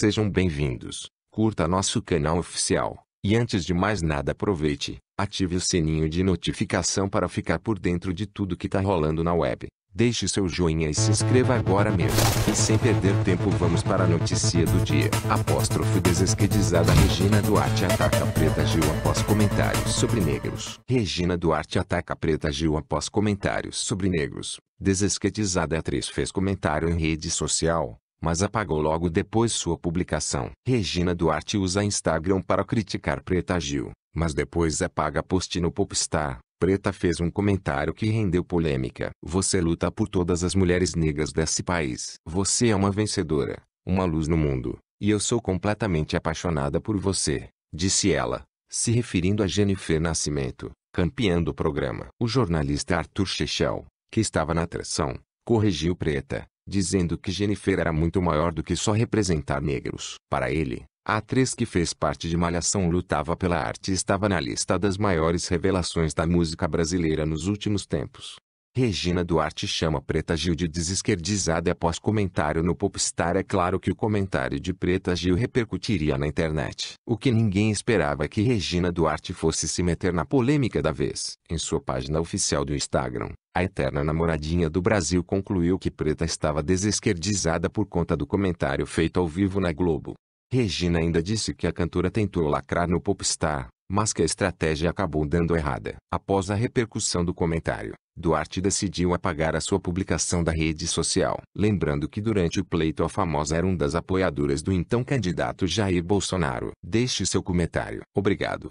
Sejam bem-vindos, curta nosso canal oficial, e antes de mais nada aproveite, ative o sininho de notificação para ficar por dentro de tudo que tá rolando na web. Deixe seu joinha e se inscreva agora mesmo. E sem perder tempo, vamos para a notícia do dia. Apóstrofe desesquedizada Regina Duarte ataca Preta Gil após comentários sobre negros. Regina Duarte ataca Preta Gil após comentários sobre negros. Desesquedizada atriz fez comentário em rede social, mas apagou logo depois sua publicação. Regina Duarte usa Instagram para criticar Preta Gil, mas depois apaga é post no Popstar. Preta fez um comentário que rendeu polêmica. Você luta por todas as mulheres negras desse país. Você é uma vencedora, uma luz no mundo, e eu sou completamente apaixonada por você, disse ela, se referindo a Jennifer Nascimento, campeã do programa. O jornalista Arthur Chechel, que estava na atração, corrigiu Preta, dizendo que Jennifer era muito maior do que só representar negros. Para ele, a atriz que fez parte de Malhação lutava pela arte e estava na lista das maiores revelações da música brasileira nos últimos tempos. Regina Duarte chama Preta Gil de desesquerdizada após comentário no Popstar. É claro que o comentário de Preta Gil repercutiria na internet. O que ninguém esperava é que Regina Duarte fosse se meter na polêmica da vez. Em sua página oficial do Instagram, a eterna namoradinha do Brasil concluiu que Preta estava desesquerdizada por conta do comentário feito ao vivo na Globo. Regina ainda disse que a cantora tentou lacrar no Popstar, mas que a estratégia acabou dando errada. Após a repercussão do comentário, Duarte decidiu apagar a sua publicação da rede social. Lembrando que durante o pleito a famosa era um das apoiadoras do então candidato Jair Bolsonaro. Deixe seu comentário. Obrigado.